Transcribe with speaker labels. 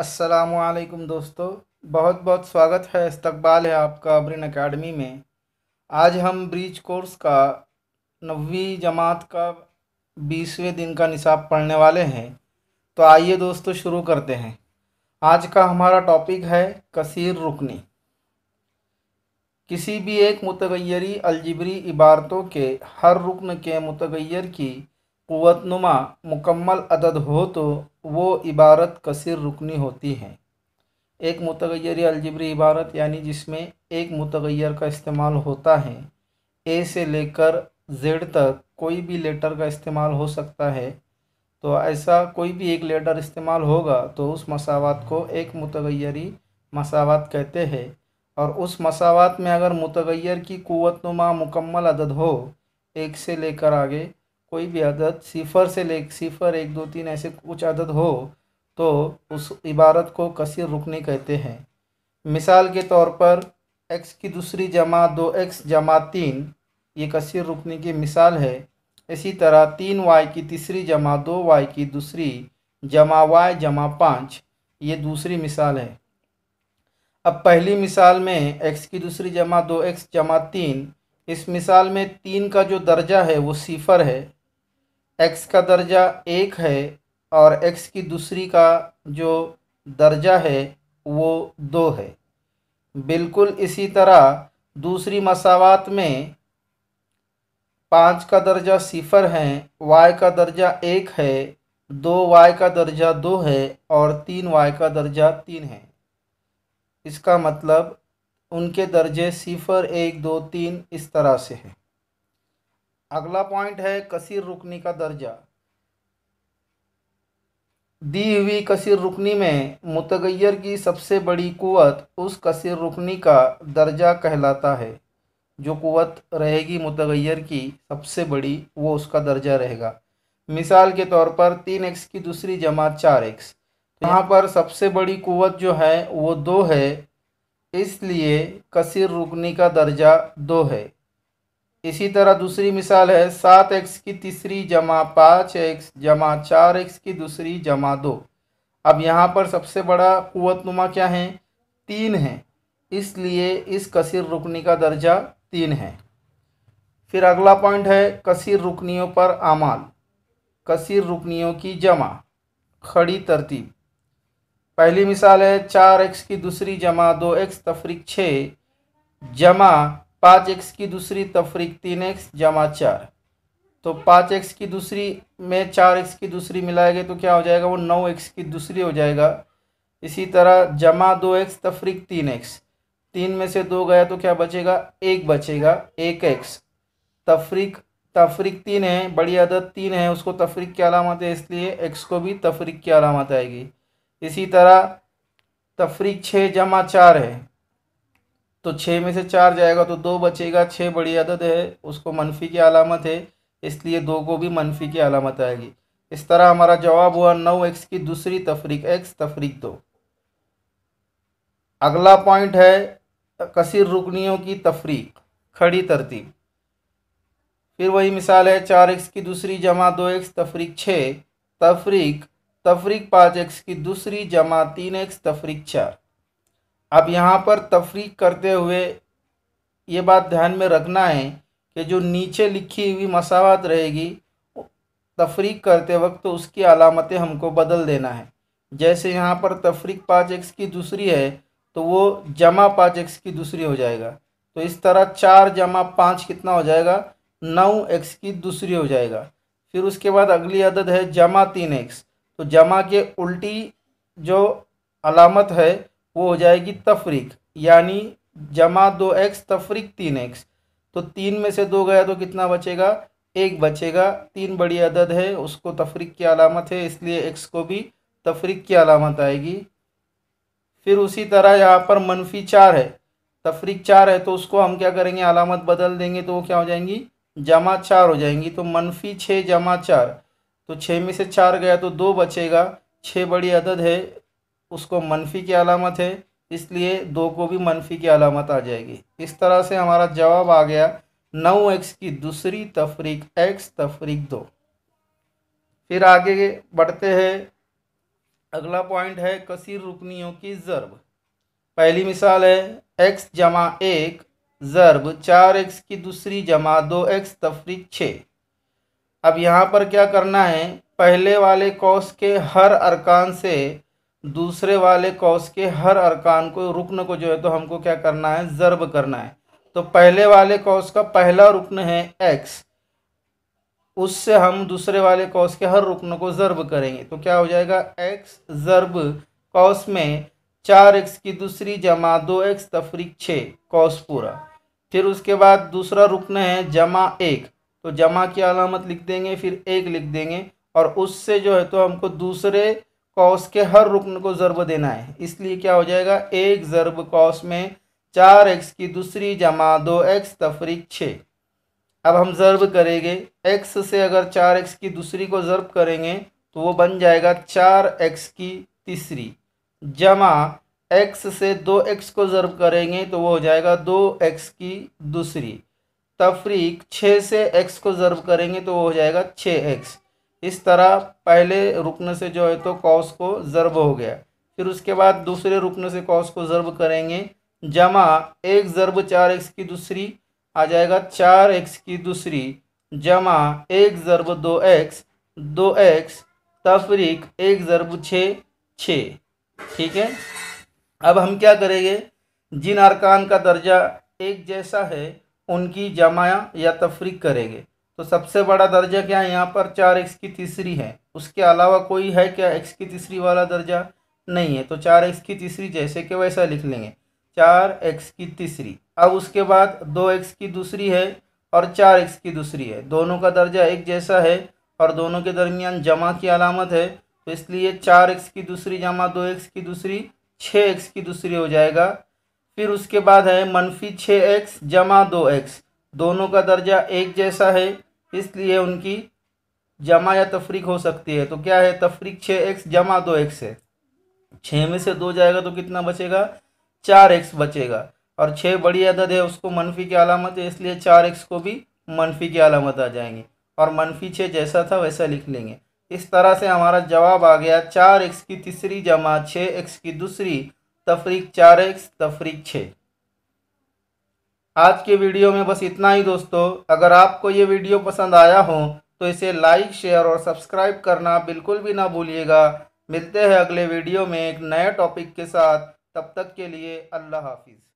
Speaker 1: असलकुम दोस्तों बहुत बहुत स्वागत है इस्तबाल है आपका ब्रिन अकेडमी में आज हम ब्रिज कोर्स का नवी जमात का बीसवें दिन का निसाब पढ़ने वाले हैं तो आइए दोस्तों शुरू करते हैं आज का हमारा टॉपिक है कसीर रुकनी किसी भी एक मतगैरी अलजबरी इबारतों के हर रुकन के मतगैर की क़वतनुमा मुकम्मल अदद हो तो वो इबारत कसर रुकनी होती है एक मतगैर अलजबरी इबारत यानी जिसमें एक मतगैर का इस्तेमाल होता है ए से लेकर जेड तक कोई भी लेटर का इस्तेमाल हो सकता है तो ऐसा कोई भी एक लेटर इस्तेमाल होगा तो उस मसावत को एक मतगैरी मसावत कहते हैं और उस मसावत में अगर मतगैर की क़वतनुमा मुकम्मल अदद हो एक से लेकर आगे कोई भी अदद सिफ़र से ले सिफ़र एक दो तीन ऐसे कुछ अदद हो तो उस इबारत को कसर रुकनी कहते हैं मिसाल के तौर पर एक्स की दूसरी जमा दो एक्स जमा तीन ये कसर रुकनी की मिसाल है इसी तरह तीन वाई की तीसरी जमा दो वाई की दूसरी जमा वाई जमा पाँच ये दूसरी मिसाल है अब पहली मिसाल में एक्स की दूसरी जमा दो एक्स जमा तीन इस मिसाल में तीन का जो दर्जा है वो सिफ़र है एक्स का दर्जा एक है और एक्स की दूसरी का जो दर्जा है वो दो है बिल्कुल इसी तरह दूसरी मसावत में पाँच का दर्जा सिफर है वाई का दर्जा एक है दो वाई का दर्जा दो है और तीन वाई का दर्जा तीन है इसका मतलब उनके दर्जे सिफर एक दो तीन इस तरह से हैं अगला पॉइंट है कसीर रुकनी का दर्जा दी हुई कसीर रुकनी में मुतगैर की सबसे बड़ी कुवत उस कसीर रुकनी का दर्जा कहलाता है जो कुवत रहेगी मुतगैर की सबसे बड़ी वो उसका दर्जा रहेगा मिसाल के तौर पर तीन एक्स की दूसरी जमात चार एक्स तो यहाँ पर सबसे बड़ी कुवत जो है वो दो है इसलिए कसीर रुकनी का दर्जा दो है इसी तरह दूसरी मिसाल है सात एक्स की तीसरी जमा पाँच एक्स जमा चार एक्स की दूसरी जमा दो अब यहाँ पर सबसे बड़ा कुत नुमा क्या है तीन है इसलिए इस कसर रुकनी का दर्जा तीन है फिर अगला पॉइंट है कसर रुकनियों पर आमाल कसर रुकनियों की जमा खड़ी तरतीब पहली मिसाल है चार एक्स की दूसरी जमा दो एक्स तफरीक छः जमा पाँच एक्स की दूसरी तफरीक तीन एक्स जमा चार तो पाँच एक्स की दूसरी में चार एक्स की दूसरी गया तो क्या हो जाएगा वो नौ एक्स की दूसरी हो जाएगा इसी तरह जमा दो एक्स तफरीक तीन एक्स तीन में से दो गया तो क्या बचेगा एक बचेगा एक एक्स तफरीक तफरीक तीन है बड़ी आदत तीन है उसको तफरीक की अलामत है इसलिए एक्स को भी तफरीक की अलामत आएगी इसी तरह तफरीक छः जमा चार है तो छः में से चार जाएगा तो दो बचेगा छः बड़ी अदद है उसको मनफी की अलामत है इसलिए दो को भी मनफी की अलामत आएगी इस तरह हमारा जवाब हुआ नौ एक्स की दूसरी तफरीक एक्स तफरीक दो अगला पॉइंट है कसर रुकनियों की तफरीक खड़ी तरतीब फिर वही मिसाल है चार एक्स की दूसरी जमा दो एक्स तफरीक छः तफरीक तफरीक पाँच एक्स की दूसरी जमा तीन एक्स तफरीक चार अब यहाँ पर तफरीक करते हुए ये बात ध्यान में रखना है कि जो नीचे लिखी हुई मसावत रहेगी तफरीक करते वक्त तो उसकी अलामतें हमको बदल देना है जैसे यहाँ पर तफरीक पाँच एक्स की दूसरी है तो वो जमा पाँच एक्स की दूसरी हो जाएगा तो इस तरह चार जमा पाँच कितना हो जाएगा नौ एक्स की दूसरी हो जाएगा फिर उसके बाद अगली अदद है जमा तीन एक्स तो जमा के उल्टी जो अलामत है वो हो जाएगी तफरीक यानी जमा दो एक्स तफरीक तीन एक्स तो तीन में से दो गया तो कितना बचेगा एक बचेगा तीन बड़ी अदद है उसको तफरीक की अलामत है इसलिए एक्स को भी तफरीक की अलामत आएगी फिर उसी तरह यहाँ पर मनफी चार है तफरीक चार है तो उसको हम क्या करेंगे अलामत बदल देंगे तो वो क्या हो जाएंगी जमा चार हो जाएंगी तो मनफी छः जमा चार तो छः में से चार गया तो दो बचेगा छः बड़ी अदद है उसको मनफी की अलामत है इसलिए दो को भी मनफी की अलामत आ जाएगी इस तरह से हमारा जवाब आ गया नौ एक्स की दूसरी तफरीक एक्स तफरीक दो फिर आगे बढ़ते हैं अगला पॉइंट है कसीर रुकनियों की ज़रब पहली मिसाल है एक्स जमा एक ज़रब चार एक्स की दूसरी जमा दो एक्स तफरीक छः अब यहाँ पर क्या करना है पहले वाले कौस के हर अरकान से दूसरे वाले कौस के हर अरकान को रुकन को जो है तो हमको क्या करना है ज़रब करना है तो पहले वाले कौस का पहला रुकन है एक्स उससे हम दूसरे वाले कौस के हर रुकन को ज़रब करेंगे तो क्या हो जाएगा एक्स ज़रब कौस में चार एक्स की दूसरी जमा दो एक्स तफरीक छः कौस पूरा फिर उसके बाद दूसरा रुकन है जमा एक तो जमा की अलामत लिख देंगे फिर एक लिख देंगे और उससे जो है तो हमको दूसरे कॉस के हर रुकन को ज़रब देना है इसलिए क्या हो जाएगा एक ज़रब कॉस में चार एक्स की दूसरी जमा दो एक्स तफरीक छः अब हम ज़रब करेंगे एक्स से अगर चार एक्स की दूसरी को ज़रब करेंगे तो वो बन जाएगा चार एक्स की तीसरी जमा एक्स से दो एक्स को ज़रब करेंगे तो वो हो जाएगा दो एक्स की दूसरी तफरीक छः से एक्स को ज़रब करेंगे तो वो हो जाएगा छः एक्स इस तरह पहले रुकन से जो है तो कौस को ज़रब हो गया फिर उसके बाद दूसरे रुकन से कौस को ज़रब करेंगे जमा एक ज़रब चार एक्स की दूसरी आ जाएगा चार एक्स की दूसरी जमा एक ज़रब दो एक्स दो एक्स तफरीक एक ज़रब छ छ ठीक है अब हम क्या करेंगे जिन अरकान का दर्जा एक जैसा है उनकी जमा या तफरीक करेंगे तो सबसे बड़ा दर्जा क्या है यहाँ पर चार एक्स की तीसरी है उसके अलावा कोई है क्या एक्स की तीसरी वाला दर्जा नहीं है तो चार एक्स की तीसरी जैसे कि वैसा लिख लेंगे चार एक्स की तीसरी अब उसके बाद दो एक्स की दूसरी है और चार एक्स की दूसरी है दोनों का दर्जा एक जैसा है और दोनों के दरमियान जमा की अलामत है तो इसलिए चार एक्स की दूसरी जमा दो एक्स की दूसरी छः एक्स की दूसरी हो जाएगा फिर उसके बाद है मनफी छः एक्स जमा दो एक्स दोनों का दर्जा एक जैसा है इसलिए उनकी जमा या तफरीक हो सकती है तो क्या है तफरीक छः एक्स जमा दो एक्स है छः में से दो जाएगा तो कितना बचेगा चार एक्स बचेगा और छः बड़ी अदद है उसको मनफी की अलामत है इसलिए चार एक्स को भी मनफी की अलामत आ जाएंगी और मनफी छः जैसा था वैसा लिख लेंगे इस तरह से हमारा जवाब आ गया चार एक्स की तीसरी जमा छः एक्स की दूसरी तफरीक चार एक्स तफरीक छः आज के वीडियो में बस इतना ही दोस्तों अगर आपको ये वीडियो पसंद आया हो तो इसे लाइक शेयर और सब्सक्राइब करना बिल्कुल भी ना भूलिएगा मिलते हैं अगले वीडियो में एक नए टॉपिक के साथ तब तक के लिए अल्लाह हाफिज़